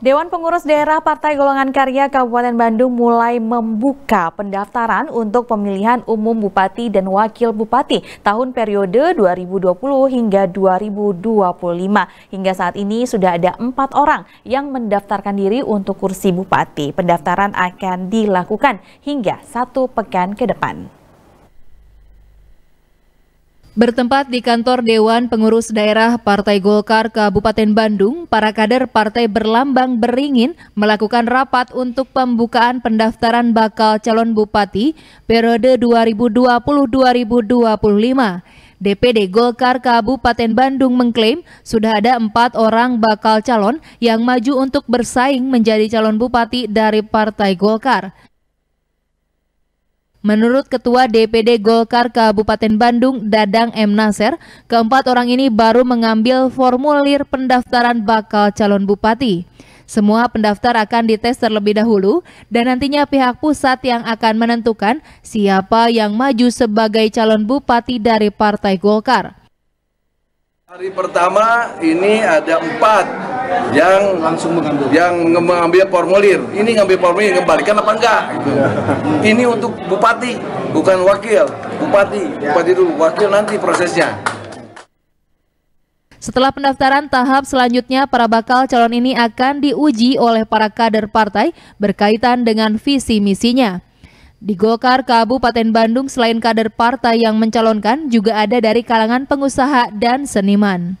Dewan Pengurus Daerah Partai Golongan Karya Kabupaten Bandung mulai membuka pendaftaran untuk pemilihan umum bupati dan wakil bupati tahun periode 2020 hingga 2025. Hingga saat ini sudah ada empat orang yang mendaftarkan diri untuk kursi bupati. Pendaftaran akan dilakukan hingga satu pekan ke depan. Bertempat di kantor Dewan Pengurus Daerah Partai Golkar Kabupaten Bandung, para kader partai berlambang beringin melakukan rapat untuk pembukaan pendaftaran bakal calon bupati periode 2020-2025. DPD Golkar Kabupaten Bandung mengklaim sudah ada empat orang bakal calon yang maju untuk bersaing menjadi calon bupati dari Partai Golkar. Menurut Ketua DPD Golkar Kabupaten Bandung, Dadang M. Nasir, keempat orang ini baru mengambil formulir pendaftaran bakal calon bupati. Semua pendaftar akan dites terlebih dahulu dan nantinya pihak pusat yang akan menentukan siapa yang maju sebagai calon bupati dari Partai Golkar. Hari pertama ini ada empat yang langsung mengambil yang mengambil formulir ini ngambil formulir kembalikan apa enggak gitu. ini untuk bupati bukan wakil bupati iya. bupati dulu wakil nanti prosesnya setelah pendaftaran, tahap selanjutnya para bakal calon ini akan diuji oleh para kader partai berkaitan dengan visi misinya. Di Golkar Kabupaten Bandung, selain kader partai yang mencalonkan, juga ada dari kalangan pengusaha dan seniman.